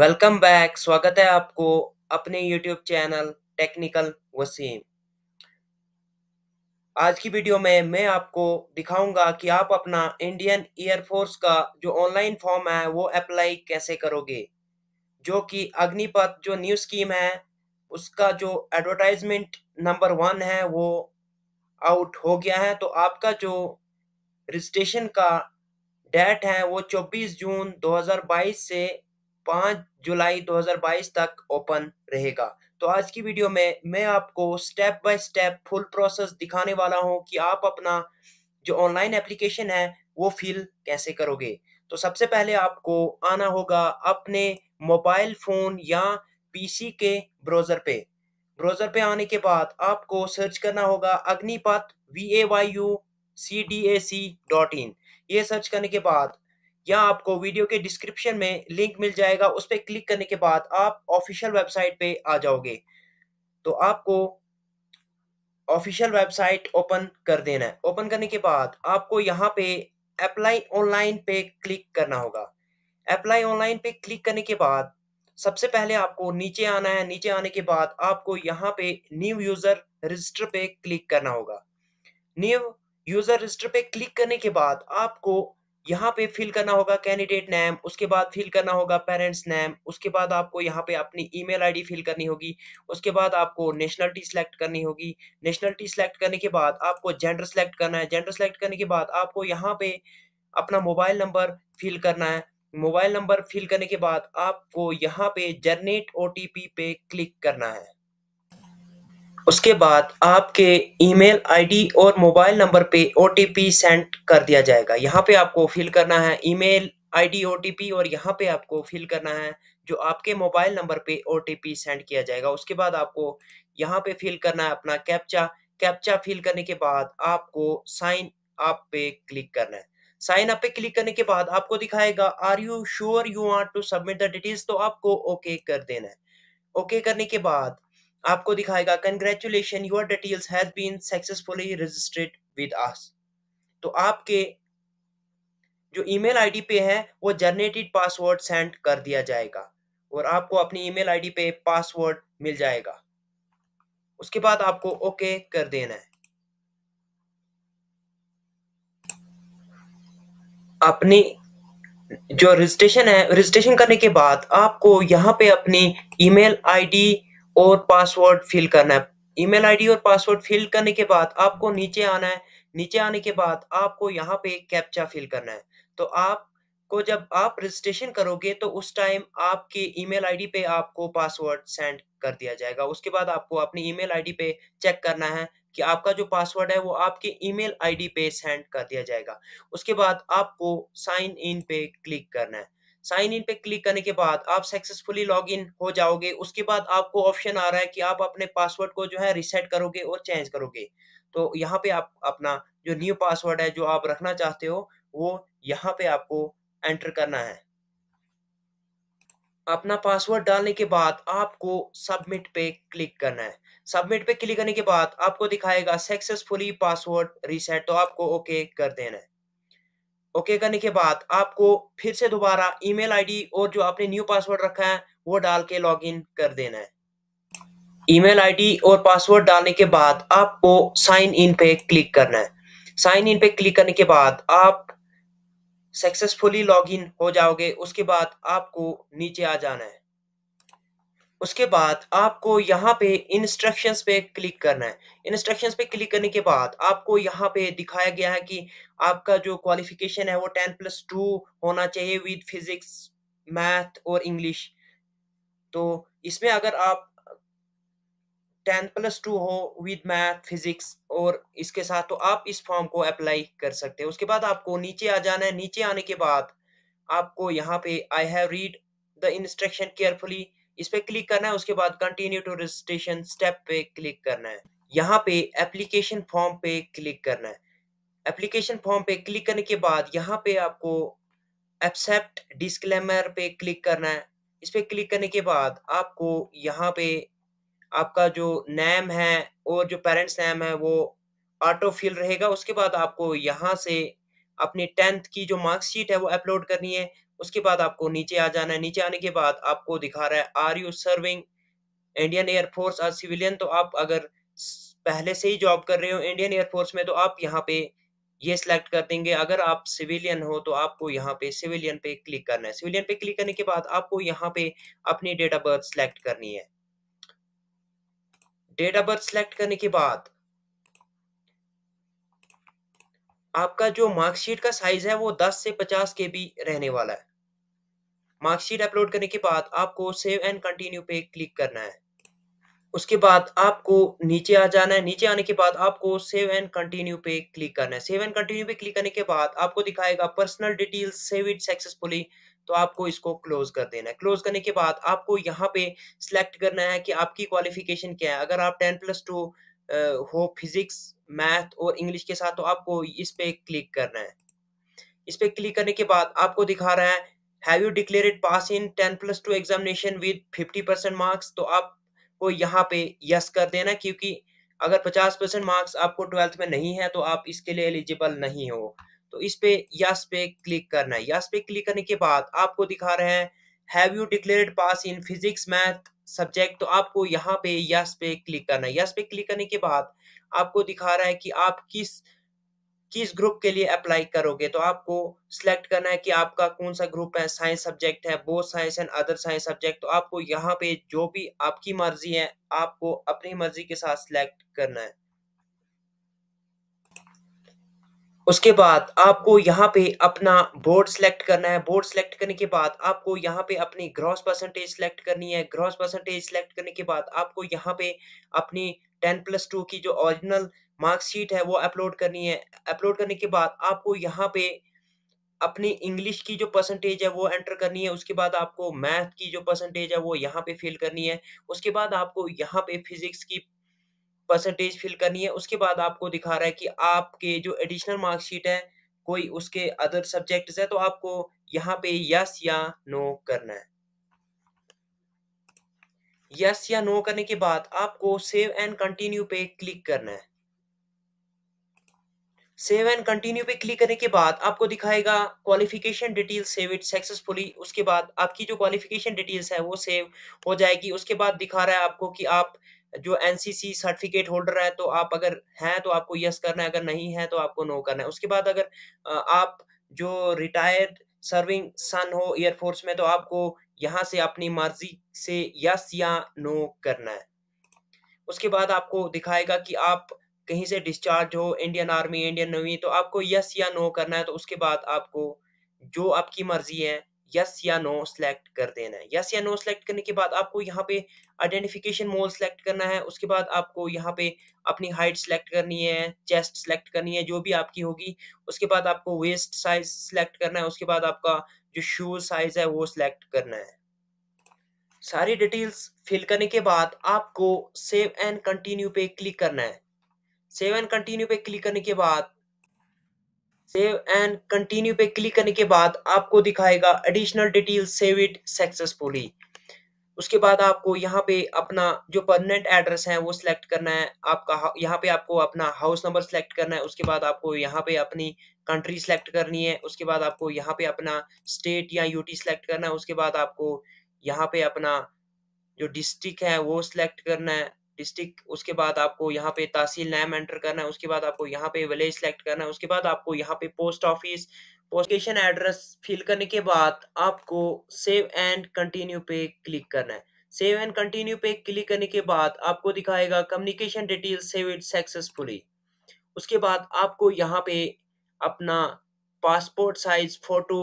welcome back स्वागत है आपको अपने यूट्यूब चैनल टेक्निकल वसीम आज की वीडियो में मैं आपको दिखाऊंगा कि आप अपना इंडियन एयरफोर्स का जो ऑनलाइन फॉर्म है वो अप्लाई कैसे करोगे जो कि अग्निपथ जो न्यू स्कीम है उसका जो एडवर्टाइजमेंट नंबर वन है वो आउट हो गया है तो आपका जो रजिस्ट्रेशन का डेट है वो 24 जून 2022 से पाँच जुलाई 2022 तक ओपन रहेगा तो आज की वीडियो में मैं आपको step by step full process दिखाने वाला हूं कि आप अपना जो ऑनलाइन एप्लीकेशन है वो फिल कैसे करोगे तो सबसे पहले आपको आना होगा अपने मोबाइल फ़ोन या पीसी के ब्राउज़र पे ब्राउज़र पे आने के बाद आपको सर्च करना होगा Agnipath V A Y U C D A C dot in ये सर्च करने के बाद या आपको वीडियो के डिस्क्रिप्शन में लिंक मिल जाएगा उस पर क्लिक करने के बाद आप ऑफिशियल वेबसाइट पे आ जाओगे तो आपको ऑफिशियल वेबसाइट ओपन कर देना है ओपन करने के बाद आपको यहाँ पे अप्लाई ऑनलाइन पे क्लिक करना होगा अप्लाई ऑनलाइन पे क्लिक करने के बाद सबसे पहले आपको नीचे आना है नीचे आने के बाद आपको यहाँ पे न्यू यूजर रजिस्टर पे क्लिक करना होगा न्यू यूजर रजिस्टर पे क्लिक करने के बाद आपको यहाँ पे फिल करना होगा कैंडिडेट नेम उसके बाद फिल करना होगा पेरेंट्स नेम उसके बाद आपको यहाँ पे अपनी ईमेल आईडी फिल करनी होगी उसके बाद आपको नेशनलिटी सिलेक्ट करनी होगी नेशनलिटी सिलेक्ट करने के बाद आपको जेंडर सेलेक्ट करना है जेंडर सेलेक्ट करने के बाद आपको यहाँ पे अपना मोबाइल नंबर फिल करना है मोबाइल नंबर फिल करने के बाद आपको यहाँ पे जनरेट ओ पे क्लिक करना है उसके बाद आपके ईमेल आईडी और मोबाइल नंबर पे ओ सेंड कर दिया जाएगा यहाँ पे आपको फिल करना है ईमेल आईडी ओटीपी और यहाँ पे आपको फिल करना है जो आपके मोबाइल नंबर पे ओटीपी सेंड किया जाएगा उसके बाद आपको यहाँ पे फिल करना है अपना कैप्चा कैप्चा फिल करने के बाद आपको साइन अप पे क्लिक करना है साइन अप पे क्लिक करने के बाद आपको दिखाएगा are you sure you want to submit the details तो आपको ओके okay कर देना है ओके okay करने के बाद आपको दिखाएगा congratulation your details has been successfully registered with us तो आपके जो ईमेल आईडी पे है वो जनरेटेड पासवर्ड सेंड कर दिया जाएगा और आपको अपनी ईमेल आईडी पे पासवर्ड मिल जाएगा उसके बाद आपको ओके okay कर देना है अपनी जो रजिस्ट्रेशन है रजिस्ट्रेशन करने के बाद आपको यहाँ पे अपनी ईमेल आईडी और पासवर्ड फिल करना है ईमेल आईडी और पासवर्ड फिल करने के बाद आपको नीचे आना है नीचे आने के बाद आपको यहाँ पे कैप्चा फिल करना है तो आप को जब आप रजिस्ट्रेशन करोगे तो उस टाइम आपके ईमेल आईडी पे आपको पासवर्ड सेंड कर दिया जाएगा उसके बाद आपको अपनी ईमेल आईडी पे चेक करना है कि आपका जो पासवर्ड है वो आपके ईमेल आईडी पे सेंड कर दिया जाएगा उसके बाद आपको साइन इन पे क्लिक करना है साइन इन पे क्लिक करने के बाद आप सक्सेसफुली लॉग इन हो जाओगे उसके बाद आपको ऑप्शन आ रहा है कि आप अपने पासवर्ड को जो है रिसेट करोगे और चेंज करोगे तो यहाँ पे आप अपना जो न्यू पासवर्ड है जो आप रखना चाहते हो वो यहाँ पे आपको एंटर करना है अपना पासवर्ड डालने के बाद आपको सबमिट पे क्लिक करना है सबमिट पे क्लिक करने के बाद आपको दिखाएगा सक्सेसफुली पासवर्ड रीसेट तो आपको ओके कर देना है ओके करने के बाद आपको फिर से दोबारा ईमेल आईडी और जो आपने न्यू पासवर्ड रखा है वो डाल के लॉगिन कर देना है ईमेल आईडी और पासवर्ड डालने के बाद आपको साइन इन पे क्लिक करना है साइन इन पे क्लिक करने के बाद आप सक्सेसफुली लॉगिन हो जाओगे उसके बाद आपको नीचे आ जाना है उसके बाद आपको यहाँ पे इंस्ट्रक्शंस पे क्लिक करना है इंस्ट्रक्शंस पे क्लिक करने के बाद आपको यहाँ पे दिखाया गया है कि आपका जो क्वालिफिकेशन है वो टेन प्लस टू होना चाहिए विद फिजिक्स मैथ और इंग्लिश तो इसमें अगर आप टेन प्लस टू हो विद मैथ फिजिक्स और इसके साथ तो आप इस फॉर्म को अप्लाई कर सकते हैं उसके बाद आपको नीचे आ जाना है नीचे आने के बाद आपको यहाँ पे I have read the instruction carefully इस पर क्लिक करना है उसके बाद कंटिन्यू टू रजिस्ट्रेशन स्टेप पे क्लिक करना है यहाँ पे एप्लीकेशन फॉर्म पे क्लिक करना है एप्लीकेशन फॉर्म पे क्लिक करने के बाद यहाँ पे आपको एक्सेप्ट डिस्क्लेमर पे क्लिक करना है इस पर क्लिक करने के बाद आपको यहाँ पे आपका जो नेम है और जो पेरेंट्स नेम है वो ऑटो फिल रहेगा उसके बाद आपको यहाँ से अपनी टेंथ की जो मार्कशीट है वो अपलोड करनी है उसके बाद आपको नीचे आ जाना है नीचे आने के बाद आपको दिखा रहा है are you serving Indian air force or civilian तो आप अगर पहले से ही जॉब कर रहे हो इंडियन एयरफोर्स में तो आप यहाँ पे ये सिलेक्ट कर देंगे अगर आप सिविलियन हो तो आपको यहाँ पे सिविलियन पे क्लिक करना है सिविलियन पे क्लिक करने के बाद आपको यहाँ पे अपनी डेट ऑफ बर्थ सिलेक्ट करनी है डेट ऑफ बर्थ सिलेक्ट करने के बाद आपका जो मार्कशीट का साइज है वो 10 से 50 के बी रहने वाला है मार्कशीट अपलोड करने के बाद आपको सेव एंड कंटिन्यू पे क्लिक करना है उसके बाद आपको नीचे आ जाना है नीचे आने के बाद आपको सेव एंड कंटिन्यू पे क्लिक करना है सेव एंड कंटिन्यू पे क्लिक करने के बाद आपको दिखाएगा personal details save it successfully तो आपको इसको क्लोज कर देना है क्लोज करने के बाद आपको यहाँ पे सिलेक्ट करना है कि आपकी क्वालिफिकेशन क्या है अगर आप टेन प्लस टू हो फिजिक्स मैथ और इंग्लिश के साथ तो आपको इस पे क्लिक करना है इस पे क्लिक करने के बाद आपको दिखा रहा है have you declare it pass in ten plus two examination with fifty percent marks तो आपको यहाँ पे यस कर देना क्योंकि अगर पचास परसेंट मार्क्स आपको ट्वेल्थ में नहीं है तो आप इसके लिए एलिजिबल नहीं हो तो इस पे यस पे क्लिक करना है यस पे क्लिक करने के बाद आपको दिखा रहे हैं have you declared pass in physics math subject तो आपको यहाँ पे यस पे क्लिक करना है यस पे क्लिक करने के बाद आपको दिखा रहा है कि आप किस किस ग्रुप के लिए अप्लाई करोगे तो आपको सिलेक्ट करना है कि आपका कौन सा ग्रुप है साइंस सब्जेक्ट है both science and other science subject तो आपको यहाँ पे जो भी आपकी मर्जी है आपको अपनी मर्जी के साथ सिलेक्ट करना है उसके बाद आपको यहाँ पे अपना बोर्ड सेलेक्ट करना है बोर्ड सेलेक्ट करने के बाद आपको यहाँ पे अपनी ग्रॉस परसेंटेज सेलेक्ट करनी है ग्रॉस परसेंटेज सेलेक्ट करने के बाद आपको यहाँ पे अपनी टेन प्लस टू की जो ओरिजिनल मार्कशीट है वो अपलोड करनी है अपलोड करने के बाद आपको यहाँ पे अपनी इंग्लिश की जो परसेंटेज है वो एंटर करनी है उसके बाद आपको मैथ की जो परसेंटेज है वो यहाँ पे फिल करनी है उसके बाद आपको यहाँ पे फिजिक्स की परसेंटेज फिल करनी है उसके बाद आपको दिखा रहा है कि आपके जो एडिशनल मार्कशीट है कोई उसके अदर सब्जेक्ट है तो आपको यहाँ पे यस या नो करना है यस या नो करने के बाद आपको सेव एंड कंटिन्यू पे क्लिक करना है सेव एंड कंटिन्यू पे क्लिक करने के बाद आपको दिखाएगा qualification detail save it successfully उसके बाद आपकी जो क्वालिफिकेशन डिटेल्स है वो सेव हो जाएगी उसके बाद दिखा रहा है आपको कि आप जो एनसीसी सर्टिफिकेट होल्डर है तो आप अगर हैं तो आपको यस करना है अगर नहीं है तो आपको नो करना है उसके बाद अगर आप जो रिटायर्ड सर्विंग सन हो एयरफोर्स में तो आपको यहाँ से अपनी मर्जी से यस या नो करना है उसके बाद आपको दिखाएगा कि आप कहीं से डिस्चार्ज हो इंडियन आर्मी इंडियन नेवी तो आपको यस या नो करना है तो उसके बाद आपको जो आपकी मर्जी है यस या नो सेलेक्ट कर देना है यस या नो सेलेक्ट करने के बाद आपको यहाँ पे आइडेंटिफिकेशन मोल सेलेक्ट करना है उसके बाद आपको यहाँ पे अपनी हाइट सेलेक्ट करनी है चेस्ट सेलेक्ट करनी है जो भी आपकी होगी उसके बाद आपको वेस्ट साइज सेलेक्ट करना है उसके बाद आपका जो शू साइज है वो सिलेक्ट करना है सारी डिटेल्स फिल करने के बाद आपको सेव एंड कंटिन्यू पे क्लिक करना है सेव एंड कंटिन्यू पे क्लिक करने के बाद सेव एंड कंटिन्यू पे क्लिक करने के बाद आपको दिखाएगा additional detail save it successfully उसके बाद आपको यहाँ पे अपना जो परमानेंट एड्रेस है वो सिलेक्ट करना है आपका यहाँ पे आपको अपना हाउस नंबर सिलेक्ट करना है उसके बाद आपको यहाँ पे अपनी कंट्री सिलेक्ट करनी है उसके बाद आपको यहाँ पे अपना स्टेट या यूटी सिलेक्ट करना है उसके बाद आपको यहाँ पे अपना जो डिस्ट्रिक्ट है वो सिलेक्ट करना है डिस्ट्रिक्ट उसके बाद आपको यहाँ पे तहसील नाम एंटर करना है उसके बाद आपको यहाँ पे विलेज सेलेक्ट करना है उसके बाद आपको यहाँ पे पोस्ट ऑफिस पोस्टेशन एड्रेस फिल करने के बाद आपको सेव एंड कंटिन्यू पे क्लिक करना है सेव एंड कंटिन्यू पे क्लिक करने के बाद आपको दिखाएगा communication detail save it successfully उसके बाद आपको यहाँ पे अपना पासपोर्ट साइज फोटो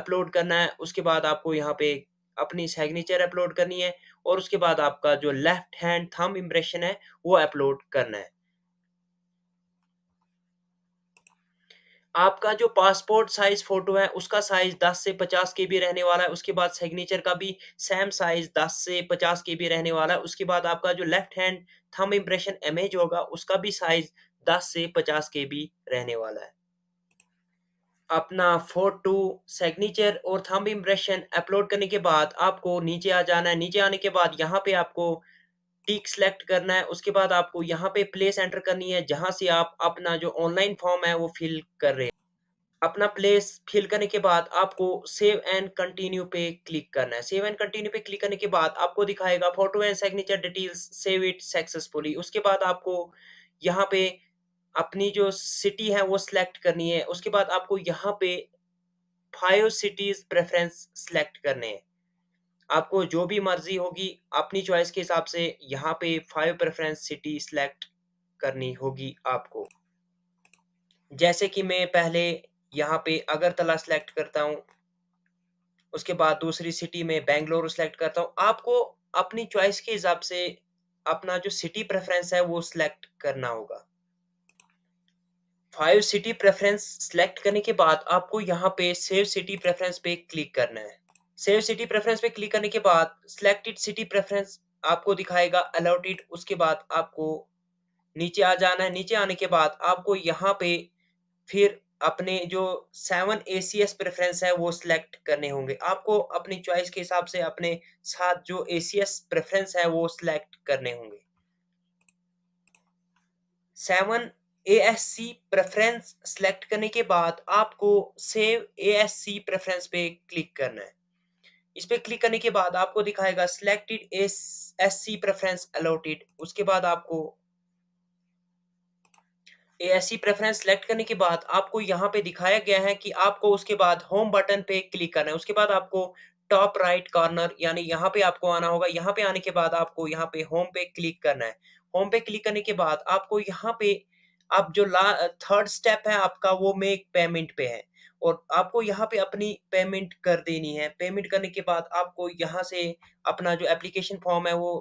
अपलोड करना है उसके बाद आपको यहाँ पे अपनी सिग्नेचर अपलोड करनी है और उसके बाद आपका जो लेफ्ट हैंड थम इम्प्रेशन है वो अपलोड करना है आपका जो पासपोर्ट साइज फोटो है उसका साइज 10 से 50 के बी रहने वाला है उसके बाद सिग्नेचर का भी सेम साइज 10 से 50 के बी रहने वाला है उसके बाद आपका जो left hand thumb impression image होगा उसका भी साइज 10 से 50 के भी रहने वाला है अपना फोटो सिग्नेचर और थंब इम्प्रेशन अपलोड करने के बाद आपको नीचे आ जाना है नीचे आने के बाद यहाँ पे आपको टिक सेलेक्ट करना है उसके बाद आपको यहाँ पे प्लेस एंटर करनी है जहाँ से आप अपना जो ऑनलाइन फॉर्म है वो फिल कर रहे हैं अपना प्लेस फिल करने के बाद आपको सेव एंड कंटिन्यू पे क्लिक करना है सेव एंड कंटिन्यू पे क्लिक करने के बाद आपको दिखाएगा photo and signature details save it successfully उसके बाद आपको यहाँ पे अपनी जो सिटी है वो सिलेक्ट करनी है उसके बाद आपको यहाँ पे फाइव सिटीज प्रेफरेंस सिलेक्ट करने हैं आपको जो भी मर्जी होगी अपनी चॉइस के हिसाब से यहाँ पे फाइव प्रेफरेंस सिटी सिलेक्ट करनी होगी आपको जैसे कि मैं पहले यहाँ पे अगरतला सेलेक्ट करता हूँ उसके बाद दूसरी सिटी में बेंगलोर सेलेक्ट करता हूँ आपको अपनी चॉइस के हिसाब से अपना जो सिटी प्रेफरेंस है वो सिलेक्ट करना होगा फाइव सिटी प्रेफरेंस सेलेक्ट करने के बाद आपको यहाँ पे सेव सिटी प्रेफरेंस पे क्लिक करना है सेव सिटी प्रेफरेंस पे क्लिक करने के बाद सिलेक्टेड सिटी प्रेफरेंस आपको दिखाएगा अलॉटेड उसके बाद आपको नीचे आ जाना है नीचे आने के बाद आपको यहाँ पे फिर अपने जो seven A C S preference है वो सिलेक्ट करने होंगे आपको अपनी चॉइस के हिसाब से अपने साथ जो ए सी एस प्रेफरेंस है वो सिलेक्ट करने होंगे seven A S preference select करने के बाद आपको सेव ए प्रेफरेंस पे क्लिक करना है इस पे क्लिक करने के बाद आपको दिखाएगा selected S C preference allotted उसके बाद आपको ए प्रेफरेंस सेलेक्ट करने के बाद आपको यहाँ पे दिखाया गया है कि आपको उसके बाद होम बटन पे क्लिक करना है उसके बाद आपको टॉप राइट कॉर्नर यानी यहाँ पे आपको आना होगा यहाँ पे आने के बाद आपको यहाँ पे होम पे क्लिक करना है होम पे क्लिक करने के बाद आपको यहाँ पे अब जो ला थर्ड स्टेप है आपका वो मेक पेमेंट पे है और आपको यहाँ पे अपनी पेमेंट कर देनी है पेमेंट करने के बाद आपको यहाँ से अपना जो एप्लीकेशन फॉर्म है वो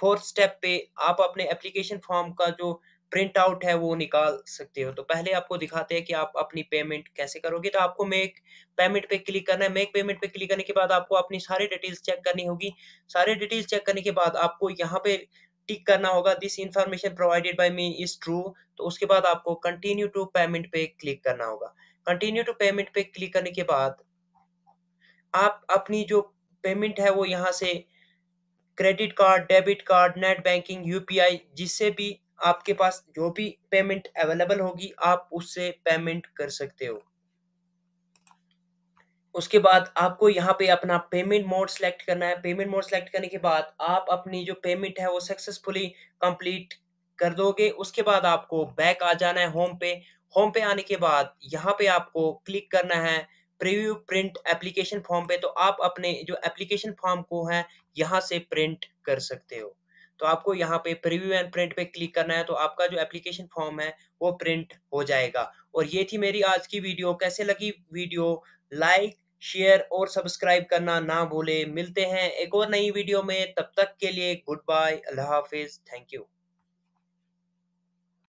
फोर्थ स्टेप पे आप अपने एप्लीकेशन फॉर्म का जो प्रिंट आउट है वो निकाल सकते हो तो पहले आपको दिखाते हैं कि आप अपनी पेमेंट कैसे करोगे तो आपको मेक पेमेंट पे क्लिक करना है मेक पेमेंट पे क्लिक करने के बाद आपको अपनी सारी डिटेल्स चेक करनी होगी सारे डिटेल्स चेक करने के बाद आपको यहाँ पे टिक करना होगा this information provided by me is true तो उसके बाद आपको कंटिन्यू टू पेमेंट पे क्लिक करना होगा कंटिन्यू टू पेमेंट पे क्लिक करने के बाद आप अपनी जो पेमेंट है वो यहाँ से credit card debit card net banking UPI जिससे भी आपके पास जो भी पेमेंट अवेलेबल होगी आप उससे पेमेंट कर सकते हो उसके बाद आपको यहाँ पे अपना पेमेंट मोड सेलेक्ट करना है पेमेंट मोड सेलेक्ट करने के बाद आप अपनी जो पेमेंट है वो सक्सेसफुली कंप्लीट कर दोगे उसके बाद आपको बैक आ जाना है होम पे होम पे आने के बाद यहाँ पे आपको क्लिक करना है प्रीव्यू प्रिंट एप्लीकेशन फॉर्म पे तो आप अपने जो एप्लीकेशन फॉर्म को है यहाँ से प्रिंट कर सकते हो तो आपको यहाँ पे प्रीव्यू एंड प्रिंट पे क्लिक करना है तो आपका जो एप्लीकेशन फॉर्म है वो प्रिंट हो जाएगा और ये थी मेरी आज की वीडियो कैसे लगी वीडियो लाइक शेयर और सब्सक्राइब करना ना भूले मिलते हैं एक और नई वीडियो में तब तक के लिए गुड बाय अल्लाह हाफिज थैंक यू